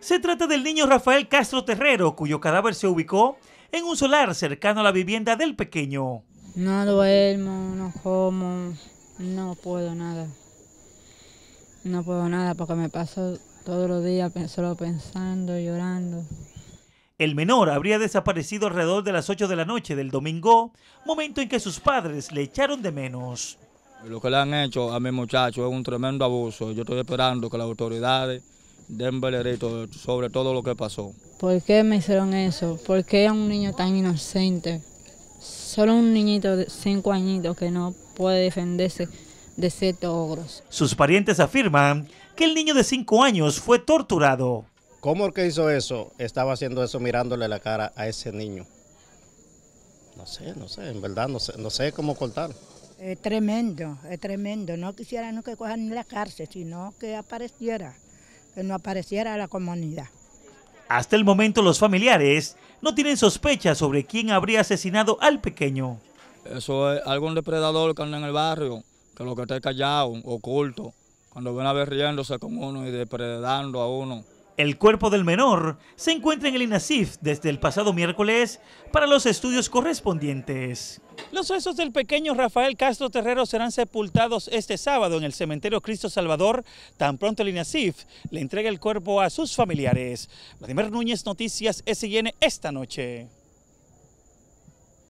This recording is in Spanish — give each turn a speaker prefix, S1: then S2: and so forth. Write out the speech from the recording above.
S1: Se trata del niño Rafael Castro Terrero, cuyo cadáver se ubicó en un solar cercano a la vivienda del pequeño.
S2: No duermo, no como, no puedo nada. No puedo nada porque me paso todos los días solo pensando, llorando.
S1: El menor habría desaparecido alrededor de las 8 de la noche del domingo, momento en que sus padres le echaron de menos.
S3: Lo que le han hecho a mi muchacho es un tremendo abuso. Yo estoy esperando que las autoridades den velerito sobre todo lo que pasó.
S2: ¿Por qué me hicieron eso? ¿Por qué a un niño tan inocente? Solo un niñito de cinco añitos que no puede defenderse de ciertos ogros.
S1: Sus parientes afirman que el niño de cinco años fue torturado. ¿Cómo que hizo eso? Estaba haciendo eso mirándole la cara a ese niño. No sé, no sé, en verdad no sé, cómo contar.
S2: Es tremendo, es tremendo. No quisiera que cojan ni la cárcel, sino que apareciera que no apareciera la comunidad.
S1: Hasta el momento los familiares no tienen sospechas sobre quién habría asesinado al pequeño. Eso es algún depredador que anda en el
S3: barrio, que lo que está callado, oculto, cuando ven a ver riéndose con uno y depredando
S1: a uno. El cuerpo del menor se encuentra en el INASIF desde el pasado miércoles para los estudios correspondientes. Los huesos del pequeño Rafael Castro Terrero serán sepultados este sábado en el cementerio Cristo Salvador, tan pronto el INASIF le entrega el cuerpo a sus familiares. Vladimir Núñez, Noticias SGN esta noche.